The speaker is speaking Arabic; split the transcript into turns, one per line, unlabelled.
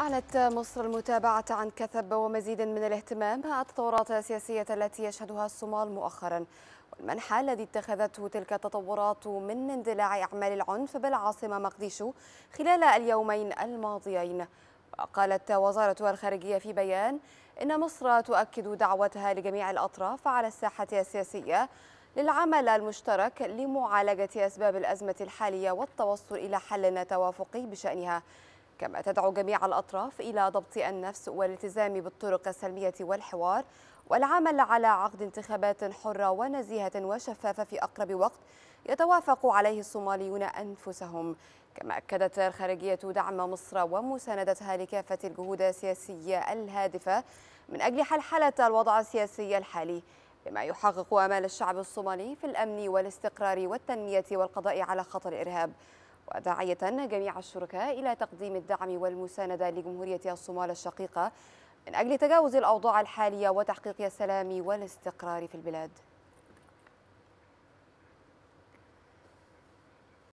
أعلنت مصر المتابعة عن كثب ومزيد من الاهتمام مع التطورات السياسية التي يشهدها الصومال مؤخرا والمنحى الذي اتخذته تلك التطورات من اندلاع أعمال العنف بالعاصمة مقديشو خلال اليومين الماضيين وقالت وزارة الخارجية في بيان إن مصر تؤكد دعوتها لجميع الأطراف على الساحة السياسية للعمل المشترك لمعالجة أسباب الأزمة الحالية والتوصل إلى حل توافقي بشأنها كما تدعو جميع الأطراف إلى ضبط النفس والالتزام بالطرق السلمية والحوار والعمل على عقد انتخابات حرة ونزيهة وشفافة في أقرب وقت يتوافق عليه الصوماليون أنفسهم كما أكدت الخارجية دعم مصر ومساندتها لكافة الجهود السياسية الهادفة من أجل حلحلة الوضع السياسي الحالي بما يحقق أمال الشعب الصومالي في الأمن والاستقرار والتنمية والقضاء على خطر الإرهاب وداعية جميع الشركاء إلى تقديم الدعم والمساندة لجمهورية الصومال الشقيقة من أجل تجاوز الأوضاع الحالية وتحقيق السلام والاستقرار في البلاد